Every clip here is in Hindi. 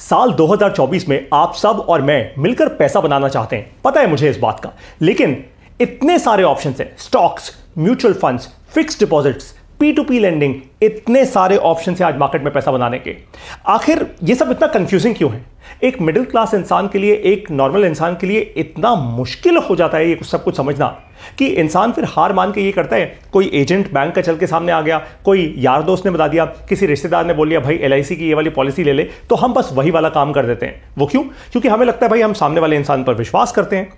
साल 2024 में आप सब और मैं मिलकर पैसा बनाना चाहते हैं पता है मुझे इस बात का लेकिन इतने सारे ऑप्शन है stocks mutual funds fix deposits P to P lending इतने सारे ऑप्शन है आज मार्केट में पैसा बनाने के आखिर ये सब इतना कंफ्यूजिंग क्यों है एक मिडिल क्लास इंसान के लिए एक नॉर्मल इंसान के लिए इतना मुश्किल हो जाता है ये सब कुछ समझना कि इंसान फिर हार मान के ये करता है कोई एजेंट बैंक का चल के सामने आ गया कोई यार दोस्त ने बता दिया किसी रिश्तेदार ने बोल लिया भाई एल की ये वाली पॉलिसी ले ले तो हम बस वही वाला काम कर देते हैं वो क्यों क्योंकि हमें लगता है भाई हम सामने वाले इंसान पर विश्वास करते हैं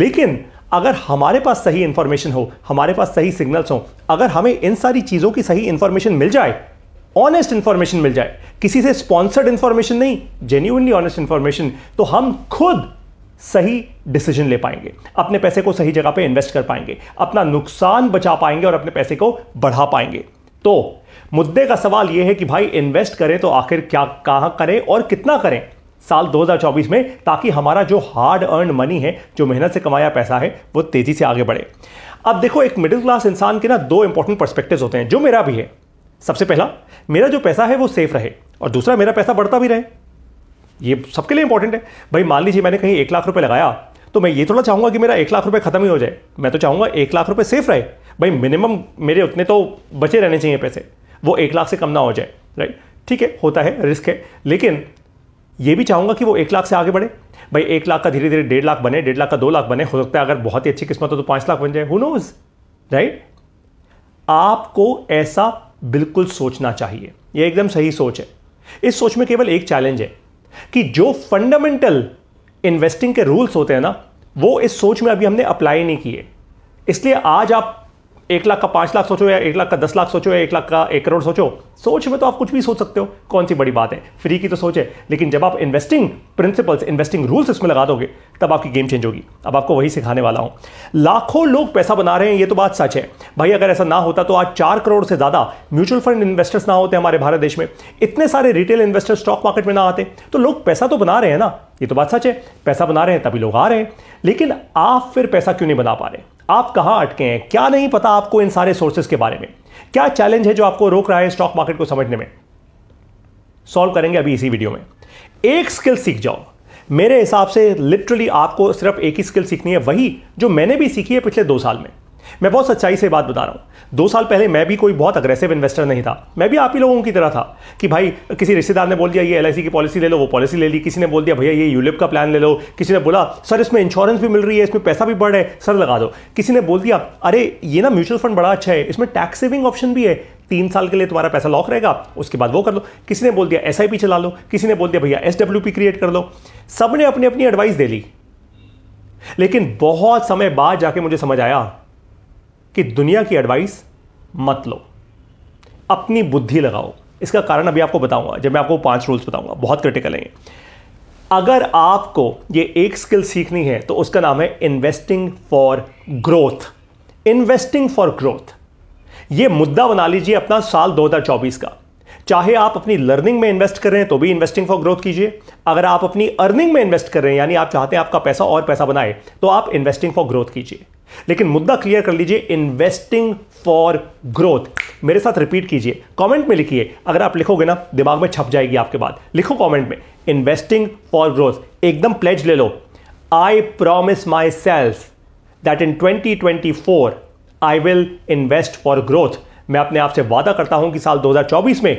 लेकिन अगर हमारे पास सही इन्फॉर्मेशन हो हमारे पास सही सिग्नल्स हो अगर हमें इन सारी चीज़ों की सही इन्फॉर्मेशन मिल जाए ऑनेस्ट इंफॉर्मेशन मिल जाए किसी से स्पॉन्सर्ड इंफॉर्मेशन नहीं जेन्यूनली ऑनेस्ट इंफॉर्मेशन तो हम खुद सही डिसीजन ले पाएंगे अपने पैसे को सही जगह पे इन्वेस्ट कर पाएंगे अपना नुकसान बचा पाएंगे और अपने पैसे को बढ़ा पाएंगे तो मुद्दे का सवाल यह है कि भाई इन्वेस्ट करें तो आखिर क्या कहाँ करें और कितना करें साल 2024 में ताकि हमारा जो हार्ड अर्न मनी है जो मेहनत से कमाया पैसा है वो तेजी से आगे बढ़े अब देखो एक मिडिल क्लास इंसान के ना दो इंपॉर्टेंट परस्पेक्टिव होते हैं जो मेरा भी है सबसे पहला मेरा जो पैसा है वो सेफ रहे और दूसरा मेरा पैसा बढ़ता भी रहे ये सबके लिए इंपॉर्टेंट है भाई मान लीजिए मैंने कहीं एक लाख रुपये लगाया तो मैं ये थोड़ा चाहूंगा कि मेरा एक लाख रुपए खत्म ही हो जाए मैं तो चाहूंगा एक लाख रुपए सेफ रहे भाई मिनिमम मेरे उतने तो बचे रहने चाहिए पैसे वो एक लाख से कम ना हो जाए राइट ठीक है होता है रिस्क है लेकिन ये भी चाहूंगा कि वो एक लाख से आगे बढ़े भाई एक लाख का धीरे धीरे डेढ़ लाख बने डेढ़ लाख का दो लाख बने हो सकता है अगर बहुत ही अच्छी किस्मत हो तो पांच लाख बन जाए हु नोज राइट आपको ऐसा बिल्कुल सोचना चाहिए यह एकदम सही सोच है इस सोच में केवल एक चैलेंज है कि जो फंडामेंटल इन्वेस्टिंग के रूल्स होते हैं ना वो इस सोच में अभी हमने अप्लाई नहीं किए इसलिए आज आप एक लाख का पांच लाख सोचो या एक लाख का दस लाख सोचो या एक लाख का एक करोड़ सोचो सोच में तो आप कुछ भी सोच सकते हो कौन सी बड़ी बात है फ्री की तो सोच है लेकिन जब आप इन्वेस्टिंग प्रिंसिपल्स इन्वेस्टिंग रूल्स इसमें लगा दोगे तब आपकी गेम चेंज होगी अब आपको वही सिखाने वाला हूँ लाखों लोग पैसा बना रहे हैं ये तो बात सच है भाई अगर ऐसा ना होता तो आज चार करोड़ से ज़्यादा म्यूचुअल फंड इन्वेस्टर्स ना होते हमारे भारत देश में इतने सारे रिटेल इन्वेस्टर्स स्टॉक मार्केट में ना आते तो लोग पैसा तो बना रहे हैं ना ये तो बात सच है पैसा बना रहे हैं तभी लोग आ रहे हैं लेकिन आप फिर पैसा क्यों नहीं बना पा रहे आप कहां अटके हैं क्या नहीं पता आपको इन सारे सोर्सेस के बारे में क्या चैलेंज है जो आपको रोक रहा है स्टॉक मार्केट को समझने में सॉल्व करेंगे अभी इसी वीडियो में एक स्किल सीख जाओ मेरे हिसाब से लिटरली आपको सिर्फ एक ही स्किल सीखनी है वही जो मैंने भी सीखी है पिछले दो साल में मैं बहुत सच्चाई से बात बता रहा हूँ दो साल पहले मैं भी कोई बहुत अग्रेसिव इन्वेस्टर नहीं था मैं भी आप ही लोगों की तरह था कि भाई किसी रिश्तेदार ने बोल दिया ये एल की पॉलिसी ले लो वो पॉलिसी ले ली किसी ने बोल दिया भैया ये यूलिप का प्लान ले लो किसी ने बोला सर इसमें इंश्योरेंस भी मिल रही है इसमें पैसा भी बढ़ है सर लगा दो किसी ने बोल दिया अरे ये ना म्यूचुअल फंड बड़ा अच्छा है इसमें टैक्स सेविंग ऑप्शन भी है तीन साल के लिए तुम्हारा पैसा लॉक रहेगा उसके बाद वो कर लो किसी ने बोल दिया एस चला लो किसी ने बोल दिया भैया एस क्रिएट कर लो सब ने अपनी अपनी एडवाइस दे ली लेकिन बहुत समय बाद जाके मुझे समझ आया कि दुनिया की एडवाइस मत लो अपनी बुद्धि लगाओ इसका कारण अभी आपको बताऊंगा जब मैं आपको पांच रूल्स बताऊंगा बहुत क्रिटिकल है अगर आपको ये एक स्किल सीखनी है तो उसका नाम है investing for growth investing for growth ये मुद्दा बना लीजिए अपना साल 2024 का चाहे आप अपनी लर्निंग में इन्वेस्ट कर रहे हैं तो भी इन्वेस्टिंग फॉर ग्रोथ कीजिए अगर आप अपनी अर्निंग में इन्वेस्ट कर रहे हैं यानी आप चाहते हैं आपका पैसा और पैसा बनाए तो आप इन्वेस्टिंग फॉर ग्रोथ कीजिए लेकिन मुद्दा क्लियर कर लीजिए इन्वेस्टिंग फॉर ग्रोथ मेरे साथ रिपीट कीजिए कमेंट में लिखिए अगर आप लिखोगे ना दिमाग में छप जाएगी आपके बाद लिखो कमेंट में इन्वेस्टिंग फॉर ग्रोथ एकदम प्लेज ले लो I promise myself that in 2024 I will invest for growth मैं अपने आप से वादा करता हूं कि साल 2024 में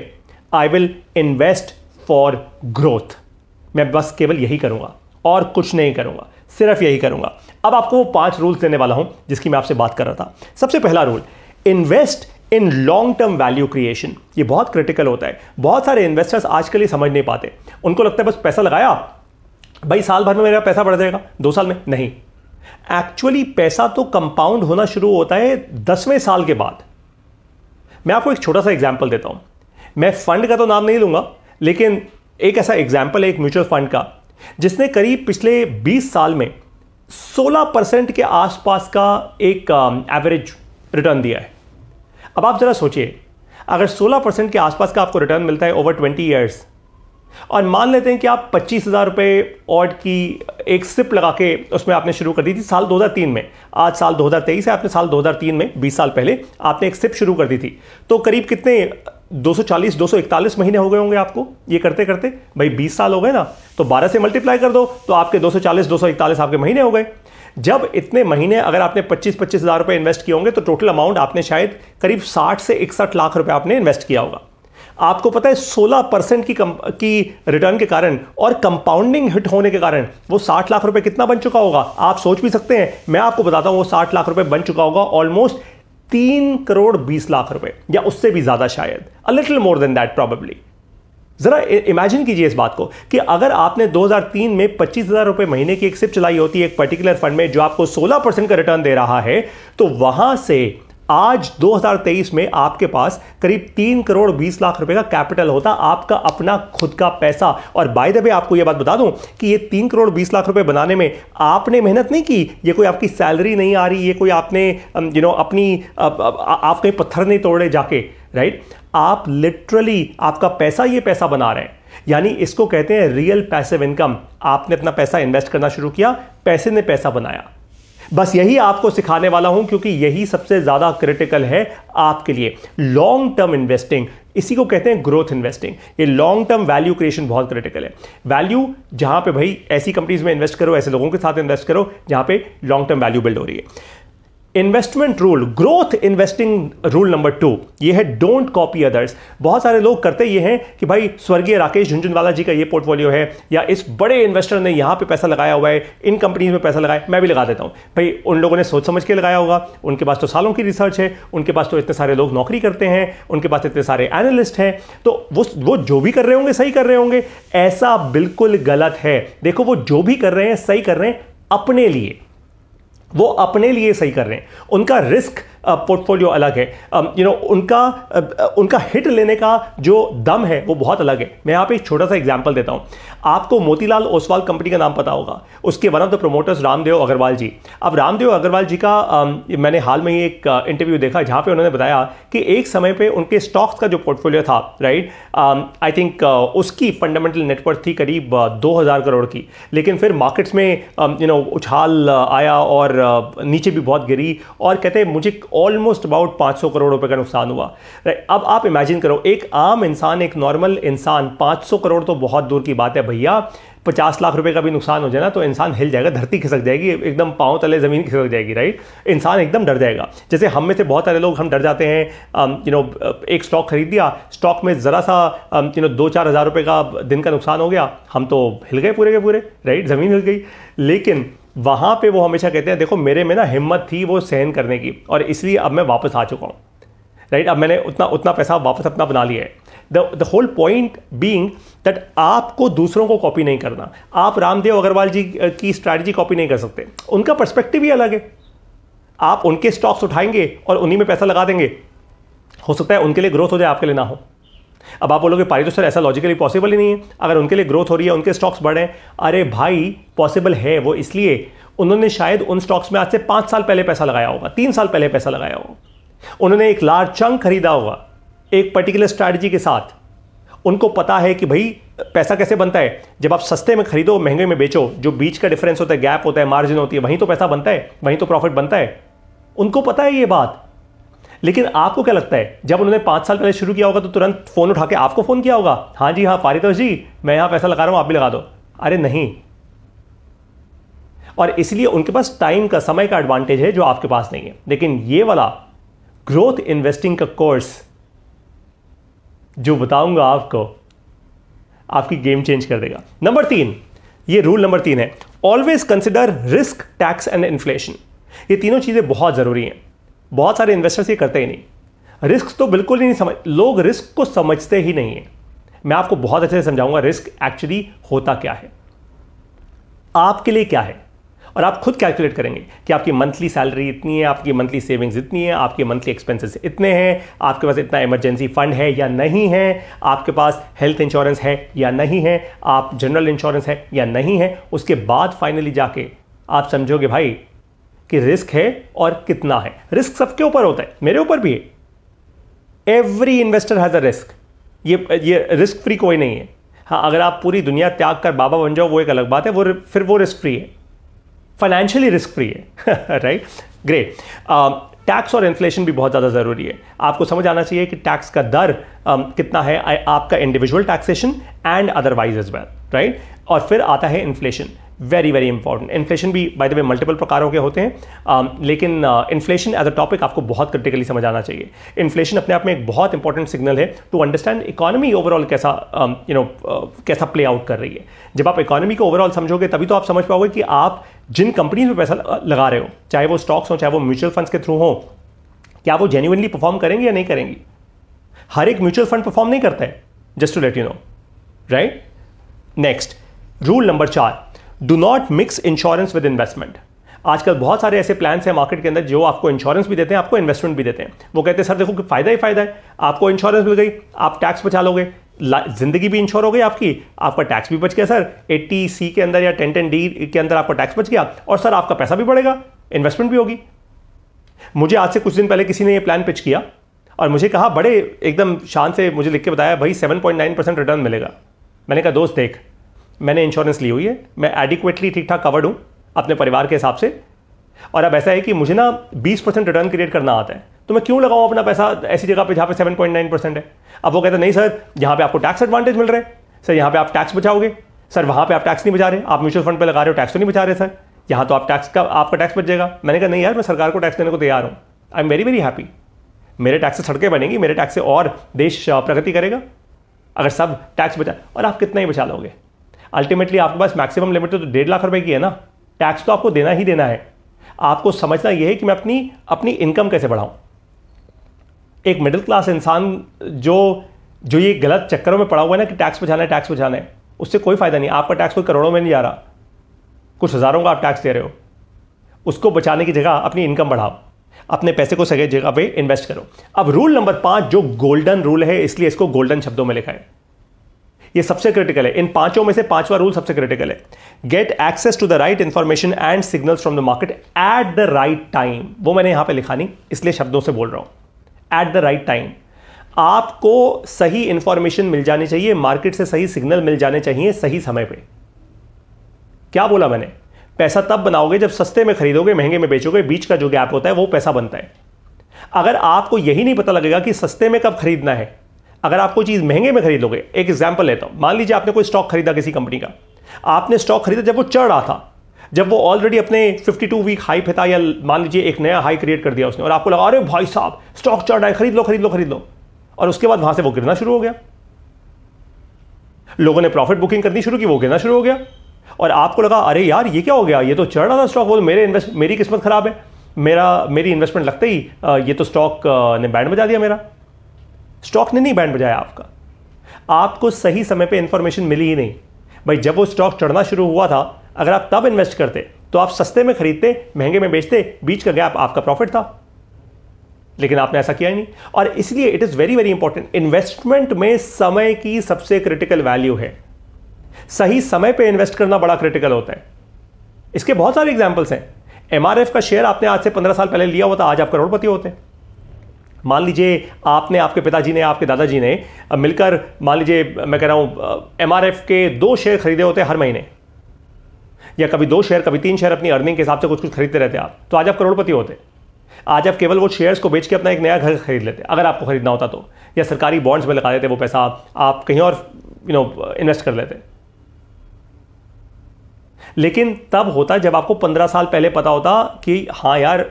I will invest for growth मैं बस केवल यही करूंगा और कुछ नहीं करूंगा सिर्फ यही करूंगा अब आपको वो पांच रूल्स देने वाला हूं जिसकी मैं आपसे बात कर रहा था सबसे पहला rule invest in long term value creation ये बहुत क्रिटिकल होता है बहुत सारे इन्वेस्टर्स आजकल ये समझ नहीं पाते उनको लगता है बस पैसा लगाया भाई साल भर में मेरा पैसा बढ़ जाएगा दो साल में नहीं एक्चुअली पैसा तो कंपाउंड होना शुरू होता है दसवें साल के बाद मैं आपको एक छोटा सा एग्जाम्पल देता हूँ मैं फंड का तो नाम नहीं लूंगा लेकिन एक ऐसा एग्जाम्पल है एक म्यूचुअल फंड का जिसने करीब पिछले 20 साल में 16 परसेंट के आसपास का एक एवरेज रिटर्न दिया है अब आप ज़रा सोचिए अगर 16 परसेंट के आसपास का आपको रिटर्न मिलता है ओवर 20 ईयर्स और मान लेते हैं कि आप पच्चीस हज़ार रुपये ऑड की एक सिप लगा के उसमें आपने शुरू कर दी थी साल 2003 में आज साल 2023 है आपने साल 2003 में 20 साल पहले आपने एक सिप शुरू कर दी थी तो करीब कितने 240 241 महीने हो गए होंगे आपको ये करते करते भाई 20 साल हो गए ना तो 12 से मल्टीप्लाई कर दो तो आपके 240 241 आपके महीने हो गए जब इतने महीने अगर आपने 25 पच्चीस हज़ार रुपये इन्वेस्ट किए होंगे तो टोटल अमाउंट आपने शायद करीब 60 से इकसठ लाख रुपए आपने इन्वेस्ट किया होगा आपको पता है 16 परसेंट की कम, की रिटर्न के कारण और कंपाउंडिंग हिट होने के कारण वो 60 लाख रुपए कितना बन चुका होगा आप सोच भी सकते हैं मैं आपको बताता हूँ वो 60 लाख रुपए बन चुका होगा ऑलमोस्ट तीन करोड़ बीस लाख रुपए या उससे भी ज्यादा शायद a little more than that probably जरा इमेजिन कीजिए इस बात को कि अगर आपने 2003 में पच्चीस हजार रुपए महीने की एक सिप चलाई होती है एक पर्टिकुलर फंड में जो आपको 16 परसेंट का रिटर्न दे रहा है तो वहां से आज 2023 में आपके पास करीब तीन करोड़ बीस लाख रुपए का कैपिटल होता आपका अपना खुद का पैसा और बाय द वे आपको यह बात बता दूं कि ये तीन करोड़ बीस लाख रुपए बनाने में आपने मेहनत नहीं की ये कोई आपकी सैलरी नहीं आ रही ये कोई आपने यू um, नो अपनी आप कहीं पत्थर नहीं तोड़े जाके राइट आप लिटरली आपका पैसा ये पैसा बना रहे हैं यानी इसको कहते हैं रियल पैसिव इनकम आपने अपना पैसा इन्वेस्ट करना शुरू किया पैसे ने पैसा बनाया बस यही आपको सिखाने वाला हूं क्योंकि यही सबसे ज़्यादा क्रिटिकल है आपके लिए लॉन्ग टर्म इन्वेस्टिंग इसी को कहते हैं ग्रोथ इन्वेस्टिंग ये लॉन्ग टर्म वैल्यू क्रिएशन बहुत क्रिटिकल है वैल्यू जहां पे भाई ऐसी कंपनीज में इन्वेस्ट करो ऐसे लोगों के साथ इन्वेस्ट करो जहां पे लॉन्ग टर्म वैल्यू बिल्ड हो रही है investment rule growth investing rule number two ये है डोंट कॉपी अदर्स बहुत सारे लोग करते ये हैं कि भाई स्वर्गीय राकेश झुंझुनवाला जी का ये पोर्टफोलियो है या इस बड़े इन्वेस्टर ने यहाँ पे पैसा लगाया हुआ है इन कंपनीज में पैसा लगाया मैं भी लगा देता हूँ भाई उन लोगों ने सोच समझ के लगाया होगा उनके पास तो सालों की रिसर्च है उनके पास तो इतने सारे लोग नौकरी करते हैं उनके पास इतने सारे एनालिस्ट हैं तो वो वो जो भी कर रहे होंगे सही कर रहे होंगे ऐसा बिल्कुल गलत है देखो वो जो भी कर रहे हैं सही कर रहे हैं अपने लिए वो अपने लिए सही कर रहे हैं उनका रिस्क पोर्टफोलियो अलग है यू नो उनका उनका हिट लेने का जो दम है वो बहुत अलग है मैं यहाँ पे एक छोटा सा एग्जाम्पल देता हूँ आपको मोतीलाल ओसवाल कंपनी का नाम पता होगा उसके one of the promoters Ramdev Agarwal ji अब रामदेव अग्रवाल जी का मैंने हाल में ही एक इंटरव्यू देखा जहाँ पे उन्होंने बताया कि एक समय पे उनके स्टॉक्स का जो पोर्टफोलियो था राइट आई थिंक उसकी फंडामेंटल नेटवर्क थी करीब दो हज़ार करोड़ की लेकिन फिर मार्केट्स में यू नो उछाल आया और नीचे भी बहुत गिरी और कहते मुझे ऑलमोस्ट अबाउट 500 करोड़ रुपए का नुकसान हुआ राइट अब आप इमेजिन करो एक आम इंसान एक नॉर्मल इंसान 500 करोड़ तो बहुत दूर की बात है भैया पचास लाख रुपए का भी नुकसान हो जाए ना तो इंसान हिल जाएगा धरती खिसक जाएगी एकदम पाँव तले ज़मीन खिसक जाएगी राइट इंसान एकदम डर जाएगा जैसे हम में से बहुत सारे लोग हम डर जाते हैं यू um, नो एक स्टॉक खरीद दिया स्टॉक में ज़रा सा यू um, नो दो चार हज़ार रुपये का दिन का नुकसान हो गया हम तो हिल गए पूरे के पूरे राइट ज़मीन हिल गई लेकिन वहाँ पे वो हमेशा कहते हैं देखो मेरे में ना हिम्मत थी वो सहन करने की और इसलिए अब मैं वापस आ चुका हूँ राइट अब मैंने उतना उतना पैसा वापस अपना बना लिया है the the whole point being that आपको दूसरों को कॉपी नहीं करना आप रामदेव अग्रवाल जी की स्ट्रैटेजी कॉपी नहीं कर सकते उनका पर्सपेक्टिव ही अलग है आप उनके स्टॉक्स उठाएंगे और उन्हीं में पैसा लगा देंगे हो सकता है उनके लिए ग्रोथ हो जाए आपके लिए ना हो अब आप बोलोगे पारी तो सर ऐसा लॉजिकली पॉसिबल ही नहीं है अगर उनके लिए ग्रोथ हो रही है उनके स्टॉक्स बढ़े अरे भाई पॉसिबल है वो इसलिए उन्होंने शायद उन स्टॉक्स में आज से पांच साल पहले पैसा लगाया होगा तीन साल पहले पैसा लगाया होगा उन्होंने एक लार्ज चंक खरीदा होगा एक पर्टिकुलर स्ट्रैटेजी के साथ उनको पता है कि भाई पैसा कैसे बनता है जब आप सस्ते में खरीदो महंगे में बेचो जो बीच का डिफरेंस होता है गैप होता है मार्जिन होती है वहीं तो पैसा बनता है वहीं तो प्रॉफिट बनता है उनको पता है ये बात लेकिन आपको क्या लगता है जब उन्होंने पाँच साल पहले शुरू किया होगा तो तुरंत फ़ोन उठा के आपको फ़ोन किया होगा हाँ जी हाँ पारितोष जी मैं यहाँ पैसा लगा रहा हूँ आप भी लगा दो अरे नहीं और इसलिए उनके पास टाइम का समय का एडवांटेज है जो आपके पास नहीं है लेकिन ये वाला ग्रोथ इन्वेस्टिंग का कोर्स जो बताऊंगा आपको आपकी गेम चेंज कर देगा नंबर तीन ये रूल नंबर तीन है always consider risk tax and inflation ये तीनों चीज़ें बहुत ज़रूरी हैं बहुत सारे इन्वेस्टर्स ये करते ही नहीं रिस्क तो बिल्कुल ही नहीं समझ लोग रिस्क को समझते ही नहीं है मैं आपको बहुत अच्छे से समझाऊंगा रिस्क एक्चुअली होता क्या है आपके लिए क्या है और आप खुद कैलकुलेट करेंगे कि आपकी मंथली सैलरी इतनी है आपकी मंथली सेविंग्स इतनी है आपके मंथली एक्सपेंसेस इतने हैं आपके पास इतना इमरजेंसी फंड है या नहीं है आपके पास हेल्थ इंश्योरेंस है या नहीं है आप जनरल इंश्योरेंस है या नहीं है उसके बाद फाइनली जाके आप समझोगे भाई कि रिस्क है और कितना है रिस्क सबके ऊपर होता है मेरे ऊपर भी है every investor has a risk ये ये रिस्क फ्री कोई नहीं है हाँ अगर आप पूरी दुनिया त्याग कर बाबा बन जाओ वो एक अलग बात है वो फिर वो रिस्क फ्री है फाइनेंशियली रिस्क फ्री है राइट ग्रेट टैक्स और इन्फ्लेशन भी बहुत ज़्यादा ज़रूरी है आपको समझ आना चाहिए कि टैक्स का दर um, कितना है आपका individual taxation and otherwise is well right और फिर आता है inflation very very important inflation भी बाय द वे मल्टीपल प्रकारों के होते हैं आ, um, लेकिन इन्फ्लेशन एज अ टॉपिक आपको बहुत क्रिटिकली समझ आना चाहिए इन्फ्लेशन अपने आप में एक बहुत इंपॉर्टेंट सिग्नल है टू अंडरस्टैंड इकोनॉमी ओवरऑल कैसा यू um, नो uh, कैसा प्ले आउट कर रही है जब आप इकोनॉमी को ओवरऑल समझोगे तभी तो आप समझ पाओगे कि आप जिन कंपनीज में पैसा लगा रहे हो चाहे वो स्टॉक्स हो चाहे वो म्यूचुअल फंड्स के थ्रू हो क्या वो जेन्यूनली परफॉर्म करेंगे या नहीं करेंगी हर एक म्यूचुअल फंड परफॉर्म नहीं करता है just to let you know right next rule number चार do not mix insurance with investment आजकल बहुत सारे ऐसे प्लान हैं मार्केट के अंदर जो आपको इंश्योरेंस भी देते हैं आपको इन्वेस्टमेंट भी देते हैं वो कहते हैं सर देखो कि फायदा ही फायदा है आपको इंश्योरेंस मिल गई आप टैक्स बचा लोगे जिंदगी भी इंश्योर हो गई आपकी आपका टैक्स भी बच गया सर 80 सी के अंदर या टेन टेन डी के अंदर आपका टैक्स बच गया और सर आपका पैसा भी बढ़ेगा इन्वेस्टमेंट भी होगी मुझे आज से कुछ दिन पहले किसी ने ये प्लान पिच किया और मुझे कहा बड़े एकदम शान से मुझे लिख के बताया भाई नाइन परसेंट रिटर्न मिलेगा मैंने कहा दोस्त देख मैंने इंश्योरेंस ली हुई है मैं एडिक्वेटली ठीक ठाक कवर्ड हूँ अपने परिवार के हिसाब से और अब ऐसा है कि मुझे ना बीस परसेंट रिटर्न क्रिएट करना आता है तो मैं क्यों लगाऊँ अपना पैसा ऐसी जगह पे जहाँ पे नाइन परसेंट है अब वो कहते हैं नहीं सर यहाँ पे आपको टैक्स एडवांटेज मिल रहे हैं सर यहाँ पे आप टैक्स बचाओगे सर वहाँ पे आप टैक्स नहीं बचा रहे आप म्यूचुअल फंड पे लगा रहे हो टैक्स तो नहीं बचा रहे सर यहाँ तो आप टैक्स का आपका टैक्स बच जाएगा मैंने कहा नहीं यार मैं सरकार को टैक्स देने को तैयार हूँ I am very very happy मेरे टैक्स से सड़कें बनेंगी मेरे टैक्स से और देश प्रगति करेगा अगर सब टैक्स बचा और आप कितना ही बचा लोगे अल्टीमेटली आपके पास मैक्सिमम लिमिट तो डेढ़ लाख रुपए की है ना टैक्स तो आपको देना ही देना है आपको समझना यह है कि मैं अपनी अपनी इनकम कैसे बढ़ाऊं एक मिडिल क्लास इंसान जो जो ये गलत चक्करों में पड़ा हुआ है ना कि टैक्स बचाना है टैक्स बचाना है उससे कोई फायदा नहीं आपका टैक्स कोई करोड़ों में नहीं जा रहा कुछ हज़ारों का आप टैक्स दे रहे हो उसको बचाने की जगह अपनी इनकम बढ़ाओ अपने पैसे को सगे जगह पे इन्वेस्ट करो अब रूल नंबर पांच जो गोल्डन रूल है इसलिए इसको गोल्डन शब्दों में लिखा है ये सबसे क्रिटिकल है इन पांचों में से पांचवा रूल सबसे क्रिटिकल है get access to the right information and signal from the market at the right time वो मैंने यहां पर लिखा नहीं इसलिए शब्दों से बोल रहा हूं एट द राइट टाइम आपको सही इंफॉर्मेशन मिल जानी चाहिए मार्केट से सही सिग्नल मिल जाने चाहिए सही समय पर क्या बोला मैंने पैसा तब बनाओगे जब सस्ते में खरीदोगे महंगे में बेचोगे बीच का जो गैप होता है वो पैसा बनता है अगर आपको यही नहीं पता लगेगा कि सस्ते में कब खरीदना है अगर आप कोई चीज़ महंगे में खरीदोगे एक एग्जाम्पल लेता हूँ मान लीजिए आपने कोई स्टॉक खरीदा किसी कंपनी का आपने स्टॉक खरीदा जब वो चढ़ रहा था जब वो ऑलरेडी अपने 52 वीक हाई पे था या मान लीजिए एक नया हाई क्रिएट कर दिया उसने और आपको लगा अरे भाई साहब स्टॉक चढ़ रहा है खरीद लो खरीद लो खरीद लो और उसके बाद वहां से वो गिरना शुरू हो गया लोगों ने प्रॉफिट बुकिंग करनी शुरू की वो गिरना शुरू हो गया और आपको लगा अरे यार ये क्या हो गया ये तो चढ़ रहा था स्टॉक वो तो मेरे इन्वेस्ट मेरी किस्मत खराब है मेरा मेरी इन्वेस्टमेंट लगते ही ये तो स्टॉक ने बैंड बजा दिया मेरा स्टॉक ने नहीं बैंड बजाया आपका आपको सही समय पे इंफॉर्मेशन मिली ही नहीं भाई जब वो स्टॉक चढ़ना शुरू हुआ था अगर आप तब इन्वेस्ट करते तो आप सस्ते में खरीदते महंगे में बेचते बीच का गैप आपका प्रॉफिट था लेकिन आपने ऐसा किया ही नहीं और इसलिए it is very very important investment में समय की सबसे क्रिटिकल वैल्यू है सही समय पे इन्वेस्ट करना बड़ा क्रिटिकल होता है इसके बहुत सारे एग्जाम्पल्स हैं एमआरएफ का शेयर आपने आज से पंद्रह साल पहले लिया हुआ था आज आप करोड़पति होते हैं मान लीजिए आपने आपके पिताजी ने आपके दादाजी ने मिलकर मान लीजिए मैं कह रहा हूं एम के दो शेयर खरीदे होते हर महीने या कभी दो शेयर कभी तीन शेयर अपनी अर्निंग के हिसाब से कुछ कुछ खरीदते रहते आप तो आज आप करोड़पति होते आज आप केवल वो शेयर्स को बेच के अपना एक नया घर खरीद लेते अगर आपको खरीदना होता तो या सरकारी बॉन्ड्स में लगा देते वो पैसा आप कहीं और यू नो इन्वेस्ट कर लेते लेकिन तब होता जब आपको पंद्रह साल पहले पता होता कि हाँ यार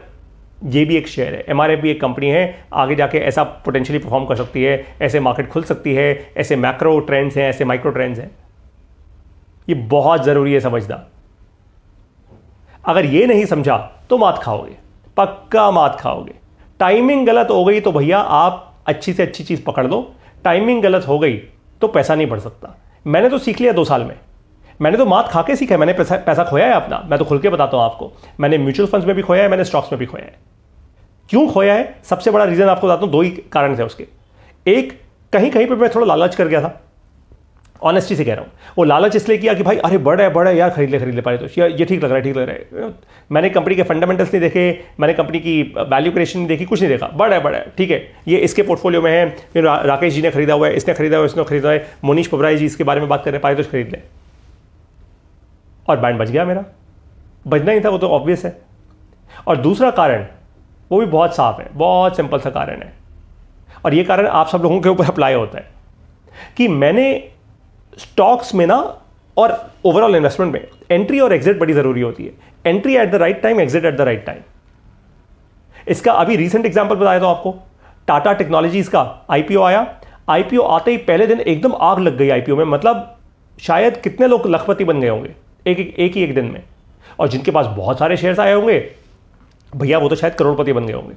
ये भी एक शेयर है एम एक कंपनी है आगे जाके ऐसा पोटेंशियली परफॉर्म कर सकती है ऐसे मार्केट खुल सकती है ऐसे मैक्रो ट्रेंड्स हैं ऐसे माइक्रो ट्रेंड्स हैं ये बहुत ज़रूरी है समझना अगर ये नहीं समझा तो मात खाओगे पक्का मात खाओगे टाइमिंग गलत हो गई तो भैया आप अच्छी से अच्छी चीज़ पकड़ लो टाइमिंग गलत हो गई तो पैसा नहीं बढ़ सकता मैंने तो सीख लिया दो साल में मैंने तो मात खा के सीखा है मैंने पैसा पैसा खोया है अपना मैं तो खुल के बताता हूँ आपको मैंने म्यूचुअल फंड्स में भी खोया है मैंने स्टॉक्स में भी खोया है क्यों खोया है सबसे बड़ा रीज़न आपको बताता हूं दो ही कारण थे उसके एक कहीं कहीं पर मैं थोड़ा लालच कर गया था ऑनेस्टी से कह रहा हूँ वो लालच इसलिए किया कि भाई अरे बड़ा है बड़ा है यार खरीद ले खरीद ले पाए तो यार ये ठीक लग रहा है ठीक लग रहा है मैंने कंपनी के फंडामेंटल्स नहीं देखे मैंने कंपनी की वैल्यू क्रिएशन नहीं देखी कुछ नहीं देखा बड़ा है बड़ा है ठीक है ये इसके पोर्टफोलियो में है फिर रा, राकेश जी ने खरीदा हुआ है इसने खरीदा हुआ है इसने खरीदा है मोनीश पबराई जी इसके बारे में बात कर रहे पाए तो खरीद ले और बैंड बज गया मेरा बजना ही था वो तो ऑब्वियस है और दूसरा कारण वो भी बहुत साफ है बहुत सिंपल सा कारण है और ये कारण आप सब लोगों के ऊपर अप्लाई होता है कि मैंने स्टॉक्स में ना और ओवरऑल इन्वेस्टमेंट में एंट्री और एग्जिट बड़ी ज़रूरी होती है entry at the right time exit at the right time इसका अभी रिसेंट एग्जाम्पल बताया था आपको टाटा टेक्नोलॉजीज़ का आईपीओ आया आईपीओ आते ही पहले दिन एकदम आग लग गई आईपीओ में मतलब शायद कितने लोग लखपति बन गए होंगे एक एक, एक ही एक दिन में और जिनके पास बहुत सारे शेयर्स आए होंगे भैया वो तो शायद करोड़पति बन गए होंगे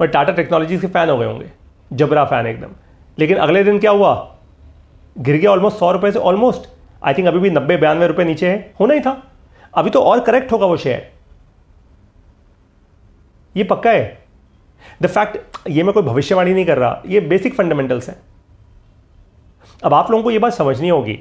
मैं टाटा टेक्नोलॉजीज के फ़ैन हो गए होंगे जबरा फ़ैन एकदम लेकिन अगले दिन क्या हुआ गिर गया ऑलमोस्ट सौ रुपये से ऑलमोस्ट आई थिंक अभी भी नब्बे बयानवे रुपये नीचे है होना ही था अभी तो और करेक्ट होगा वो शेयर ये पक्का है द फैक्ट ये मैं कोई भविष्यवाणी नहीं कर रहा ये बेसिक फंडामेंटल्स हैं अब आप लोगों को ये बात समझनी होगी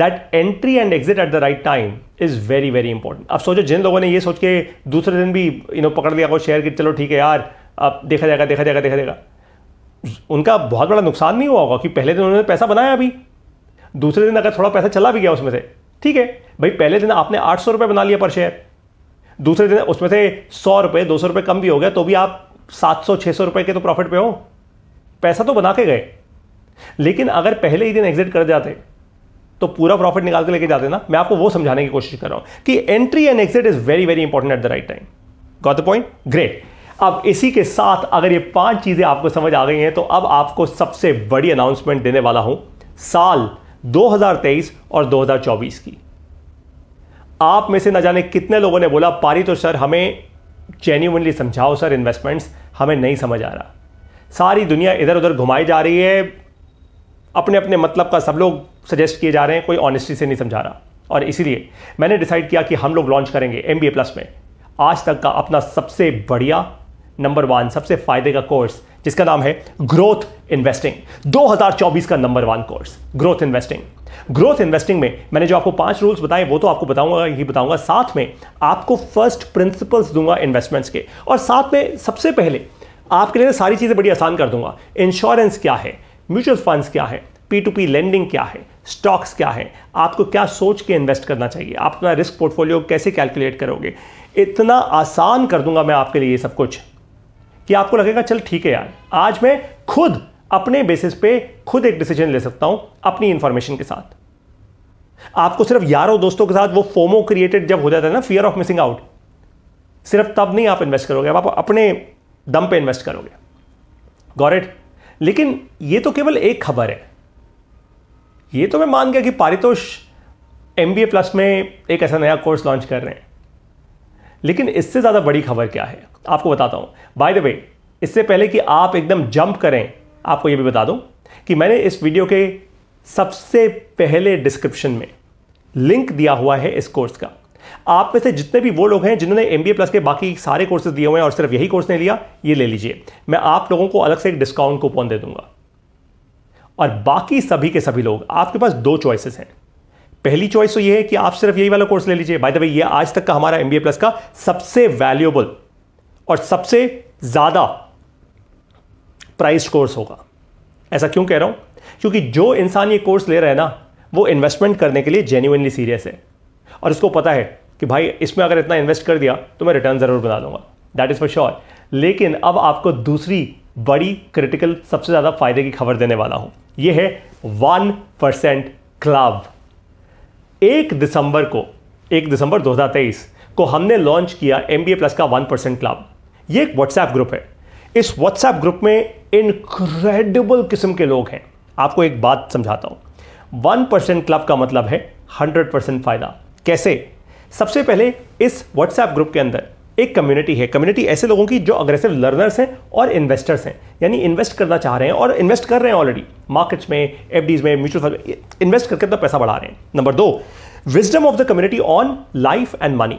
that entry and exit at the right time is very very important अब सोचो जिन लोगों ने ये सोच के दूसरे दिन भी यू नो पकड़ लिया को शेयर कि चलो ठीक है यार अब देखा जाएगा देखा जाएगा देखा जाएगा उनका बहुत बड़ा नुकसान नहीं हुआ होगा कि पहले दिन उन्होंने पैसा बनाया अभी दूसरे दिन अगर थोड़ा पैसा चला भी गया उसमें से ठीक है भाई पहले दिन आपने आठ सौ रुपये बना लिया पर शेयर दूसरे दिन उसमें से सौ रुपये दो सौ रुपये कम भी हो गया तो भी आप सात सौ छः सौ रुपये के तो प्रॉफिट पे हो पैसा तो बना के गए लेकिन अगर पहले ही दिन एग्जिट कर जाते तो पूरा प्रॉफिट निकाल के लेके जाते ना मैं आपको वो समझाने की कोशिश कर रहा हूं कि entry and exit is very very important at the right time got the point great अब इसी के साथ अगर ये पांच चीज़ें आपको समझ आ गई हैं तो अब आपको सबसे बड़ी अनाउंसमेंट देने वाला हूं साल 2023 और 2024 की आप में से ना जाने कितने लोगों ने बोला पारी तो सर हमें जेन्यूनली समझाओ सर इन्वेस्टमेंट्स हमें नहीं समझ आ रहा सारी दुनिया इधर उधर घुमाई जा रही है अपने अपने मतलब का सब लोग सजेस्ट किए जा रहे हैं कोई ऑनेस्टी से नहीं समझा रहा और इसीलिए मैंने डिसाइड किया कि हम लोग लॉन्च करेंगे एम प्लस में आज तक का अपना सबसे बढ़िया नंबर वन सबसे फायदे का कोर्स जिसका नाम है ग्रोथ इन्वेस्टिंग 2024 का number one course growth investing growth investing में मैंने जो आपको पांच रूल्स बताए वो तो आपको बताऊंगा ही बताऊंगा साथ में आपको फर्स्ट प्रिंसिपल्स दूंगा इन्वेस्टमेंट्स के और साथ में सबसे पहले आपके लिए सारी चीज़ें बड़ी आसान कर दूंगा इंश्योरेंस क्या है म्यूचुअल फंड्स क्या है पी टू पी लेंडिंग क्या है स्टॉक्स क्या है आपको क्या सोच के इन्वेस्ट करना चाहिए आप अपना रिस्क पोर्टफोलियो कैसे कैलकुलेट करोगे इतना आसान कर दूंगा मैं आपके लिए ये सब कुछ कि आपको लगेगा चल ठीक है यार आज मैं खुद अपने बेसिस पे खुद एक डिसीजन ले सकता हूं अपनी इंफॉर्मेशन के साथ आपको सिर्फ यारों दोस्तों के साथ वो फोमो क्रिएटेड जब हो जाता है ना फियर ऑफ मिसिंग आउट सिर्फ तब नहीं आप इन्वेस्ट करोगे आप अपने दम पे इन्वेस्ट करोगे गौरेट लेकिन ये तो केवल एक खबर है ये तो मैं मान गया कि Paritosh M B A plus में एक ऐसा नया कोर्स लॉन्च कर रहे हैं लेकिन इससे ज़्यादा बड़ी खबर क्या है आपको बताता हूँ बाय द वे इससे पहले कि आप एकदम जंप करें आपको ये भी बता दूँ कि मैंने इस वीडियो के सबसे पहले डिस्क्रिप्शन में लिंक दिया हुआ है इस कोर्स का आप में से जितने भी वो लोग हैं जिन्होंने एम प्लस के बाकी सारे कोर्सेज दिए हुए हैं और सिर्फ यही कोर्स नहीं लिया ये ले लीजिए मैं आप लोगों को अलग से एक डिस्काउंट कूपन दे दूंगा और बाकी सभी के सभी लोग आपके पास दो चॉइसेस हैं पहली चॉइस तो ये है कि आप सिर्फ यही वाला कोर्स ले लीजिए बाय द वे ये आज तक का हमारा एम प्लस का सबसे वैल्यूएबल और सबसे ज़्यादा प्राइस कोर्स होगा ऐसा क्यों कह रहा हूं क्योंकि जो इंसान ये कोर्स ले रहा है ना वो इन्वेस्टमेंट करने के लिए जेन्यूनली सीरियस है और इसको पता है कि भाई इसमें अगर इतना इन्वेस्ट कर दिया तो मैं रिटर्न ज़रूर बना दूंगा दैट इज़ फॉर श्योर लेकिन अब आपको दूसरी बड़ी क्रिटिकल सबसे ज़्यादा फायदे की खबर देने वाला हूँ ये है वन परसेंट क्लब एक दिसंबर को एक दिसंबर 2023 को हमने लॉन्च किया एम बी ए प्लस का वन परसेंट क्लब ये एक व्हाट्सएप ग्रुप है इस व्हाट्सएप ग्रुप में इनक्रेडिबल किस्म के लोग हैं आपको एक बात समझाता हूँ वन परसेंट क्लब का मतलब है हंड्रेड परसेंट फायदा कैसे सबसे पहले इस व्हाट्सएप ग्रुप के अंदर एक कम्युनिटी है कम्युनिटी ऐसे लोगों की जो अग्रेसिव लर्नर्स हैं और इन्वेस्टर्स हैं यानी इन्वेस्ट करना चाह रहे हैं और इन्वेस्ट कर रहे हैं ऑलरेडी मार्केट्स में एफ में म्यूचुअल फंड इन्वेस्ट करके अपना पैसा बढ़ा रहे हैं नंबर दो wisdom of the community on life and money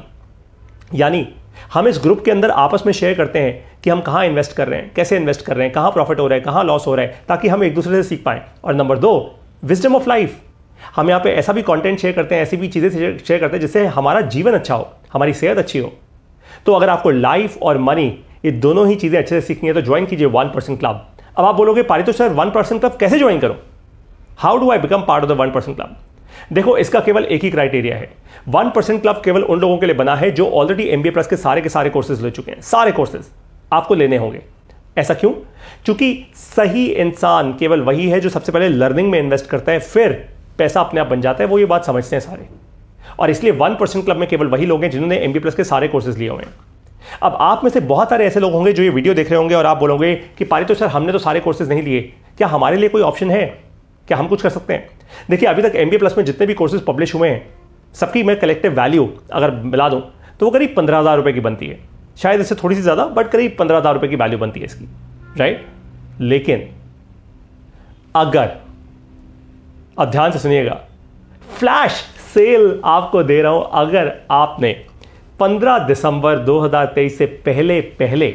यानी हम इस ग्रुप के अंदर आपस में शेयर करते हैं कि हम कहाँ इन्वेस्ट कर रहे हैं कैसे इन्वेस्ट कर रहे हैं कहाँ प्रॉफिट हो रहा है कहाँ लॉस हो रहा है ताकि हम एक दूसरे से सीख पाएं और नंबर दो विजडम ऑफ लाइफ हम यहाँ पे ऐसा भी कंटेंट शेयर करते हैं ऐसी भी चीज़ें शेयर करते हैं जिससे हमारा जीवन अच्छा हो हमारी सेहत अच्छी हो तो अगर आपको लाइफ और मनी ये दोनों ही चीज़ें अच्छे से सीखनी है तो ज्वाइन कीजिए वन परसेंट क्लब अब आप बोलोगे पारी तो सर वन परसेंट क्लब कैसे ज्वाइन करो how do I become part of the one percent club देखो इसका केवल एक ही क्राइटेरिया है वन परसेंट क्लब केवल उन लोगों के लिए बना है जो ऑलरेडी एम प्लस के सारे के सारे कोर्सेज ले चुके हैं सारे कोर्सेज आपको लेने होंगे ऐसा क्यों क्योंकि सही इंसान केवल वही है जो सबसे पहले लर्निंग में इन्वेस्ट करता है फिर पैसा अपने आप बन जाता है वो ये बात समझते हैं सारे और इसलिए वन परसेंट क्लब में केवल वही लोग हैं जिन्होंने एम प्लस के सारे कोर्सेज लिए हुए हैं अब आप में से बहुत सारे ऐसे लोग होंगे जो ये वीडियो देख रहे होंगे और आप बोलोगे कि पारी तो सर हमने तो सारे कोर्सेज नहीं लिए क्या हमारे लिए कोई ऑप्शन है क्या हम कुछ कर सकते हैं देखिए अभी तक एम प्लस में जितने भी कोर्सेज पब्लिश हुए हैं सबकी मैं कलेक्टिव वैल्यू अगर मिला दूँ तो वो करीब पंद्रह हज़ार रुपये की बनती है शायद इससे थोड़ी सी ज़्यादा बट करीब पंद्रह हज़ार रुपये की वैल्यू बनती है इसकी राइट लेकिन अगर अब ध्यान से सुनिएगा फ्लैश सेल आपको दे रहा हूं अगर आपने 15 दिसंबर 2023 से पहले पहले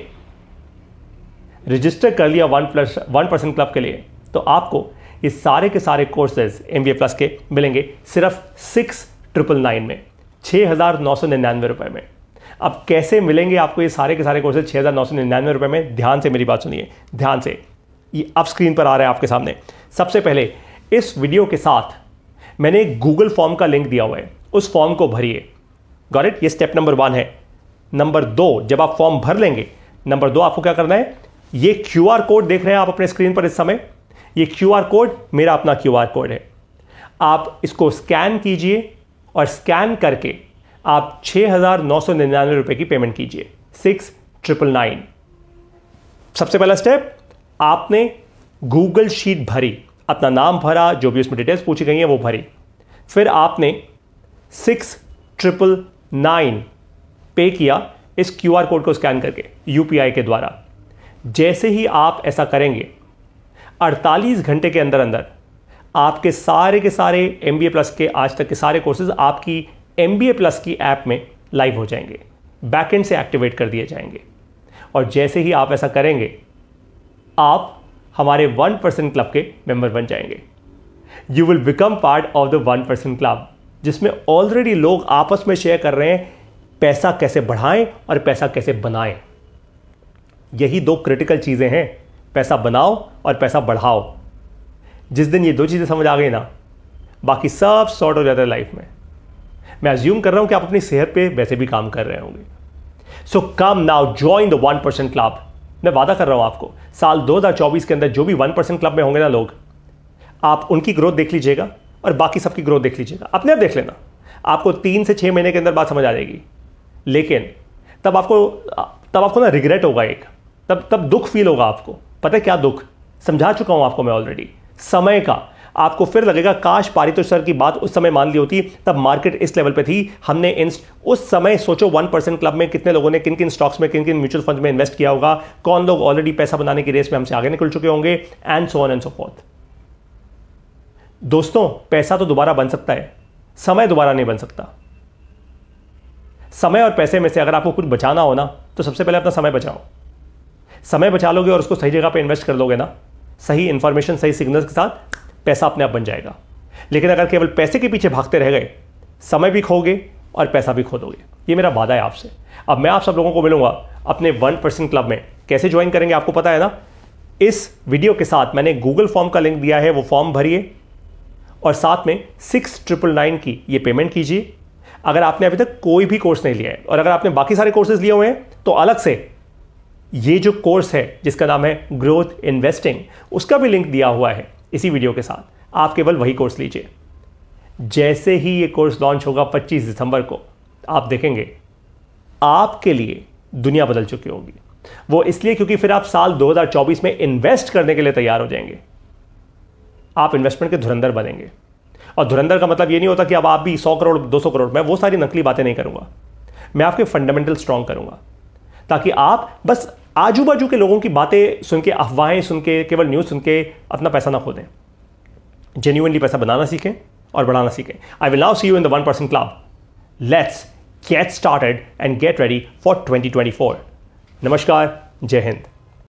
रजिस्टर कर लिया one plus one percent club के लिए तो आपको ये सारे के सारे कोर्सेज एम प्लस के मिलेंगे सिर्फ सिक्स ट्रिपल नाइन में छः हज़ार नौ सौ निन्यानवे रुपये में अब कैसे मिलेंगे आपको ये सारे के सारे कोर्सेज छः हज़ार नौ सौ निन्यानवे रुपये में ध्यान से मेरी बात सुनिए ध्यान से ये अब स्क्रीन पर आ रहा है आपके सामने सबसे पहले इस वीडियो के साथ मैंने एक गूगल फॉर्म का लिंक दिया हुआ है उस फॉर्म को भरिए इट ये स्टेप नंबर वन है नंबर दो जब आप फॉर्म भर लेंगे नंबर दो आपको क्या करना है ये क्यू कोड देख रहे हैं आप अपने स्क्रीन पर इस समय ये क्यू कोड मेरा अपना क्यू कोड है आप इसको स्कैन कीजिए और स्कैन करके आप छः हज़ार नौ सौ निन्यानवे रुपये की पेमेंट कीजिए सिक्स ट्रिपल नाइन सबसे पहला स्टेप आपने गूगल शीट भरी अपना नाम भरा जो भी उसमें डिटेल्स पूछी गई हैं वो भरी फिर आपने सिक्स ट्रिपल नाइन पे किया इस क्यू आर कोड को स्कैन करके यू के द्वारा जैसे ही आप ऐसा करेंगे 48 घंटे के अंदर अंदर आपके सारे के सारे एम बी ए प्लस के आज तक के सारे कोर्सेज आपकी एम बी ए प्लस की ऐप में लाइव हो जाएंगे बैकएंड से एक्टिवेट कर दिए जाएंगे और जैसे ही आप ऐसा करेंगे आप हमारे वन परसेंट क्लब के मेंबर बन जाएंगे you will become part of the one percent club जिसमें ऑलरेडी लोग आपस में शेयर कर रहे हैं पैसा कैसे बढ़ाएं और पैसा कैसे बनाएं यही दो क्रिटिकल चीज़ें हैं पैसा बनाओ और पैसा बढ़ाओ जिस दिन ये दो चीज़ें समझ आ गई ना बाकी सब सॉर्ट हो जाता है लाइफ में मैं अज्यूम कर रहा हूं कि आप अपनी सेहत पे वैसे भी काम कर रहे होंगे so come now join the one percent club मैं वादा कर रहा हूं आपको साल 2024 के अंदर जो भी वन परसेंट क्लब में होंगे ना लोग आप उनकी ग्रोथ देख लीजिएगा और बाकी सबकी ग्रोथ देख लीजिएगा अपने आप देख लेना आपको तीन से छः महीने के अंदर बात समझ आ जाएगी लेकिन तब आपको तब आपको ना रिग्रेट होगा एक तब तब दुख फील होगा आपको पता है क्या दुख समझा चुका हूँ आपको मैं ऑलरेडी समय का आपको फिर लगेगा काश पारितोष सर की बात उस समय मान ली होती तब मार्केट इस लेवल पे थी हमने इन उस समय सोचो वन परसेंट क्लब में कितने लोगों ने किन किन स्टॉक्स में किन किन म्यूचुअल फंड में इन्वेस्ट किया होगा कौन लोग ऑलरेडी पैसा बनाने की रेस में हमसे आगे निकल चुके होंगे and so on and so forth दोस्तों पैसा तो दोबारा बन सकता है समय दोबारा नहीं बन सकता समय और पैसे में से अगर आपको कुछ बचाना हो ना तो सबसे पहले अपना समय बचाओ समय बचा लोगे और उसको सही जगह पे इन्वेस्ट कर लोगे ना सही इन्फॉर्मेशन सही सिग्नल्स के साथ पैसा अपने आप बन जाएगा लेकिन अगर केवल पैसे के पीछे भागते रह गए समय भी खोगे और पैसा भी खो दोगे ये मेरा वादा है आपसे अब मैं आप सब लोगों को मिलूंगा अपने वन परसेंट क्लब में कैसे ज्वाइन करेंगे आपको पता है ना इस वीडियो के साथ मैंने गूगल फॉर्म का लिंक दिया है वो फॉर्म भरिए और साथ में सिक्स ट्रिपल नाइन की ये पेमेंट कीजिए अगर आपने अभी तक कोई भी कोर्स नहीं लिया है और अगर आपने बाकी सारे कोर्सेज लिए हुए हैं तो अलग से ये जो कोर्स है जिसका नाम है ग्रोथ इन्वेस्टिंग उसका भी लिंक दिया हुआ है इसी वीडियो के साथ आप केवल वही कोर्स लीजिए जैसे ही ये कोर्स लॉन्च होगा 25 दिसंबर को आप देखेंगे आपके लिए दुनिया बदल चुकी होगी वो इसलिए क्योंकि फिर आप साल 2024 में इन्वेस्ट करने के लिए तैयार हो जाएंगे आप इन्वेस्टमेंट के धुरंधर बनेंगे और धुरंधर का मतलब ये नहीं होता कि अब आप भी 100 करोड़ 200 करोड़ मैं वो सारी नकली बातें नहीं करूंगा मैं आपके फंडामेंटल स्ट्रांग करूंगा ताकि आप बस आजू बाजू के लोगों की बातें सुन के अफवाहें सुन के केवल न्यूज़ सुन के अपना पैसा ना खो दें जेन्यूनली पैसा बनाना सीखें और बढ़ाना सीखें I will now see you in the one person club let's get started and get ready for four नमस्कार जय हिंद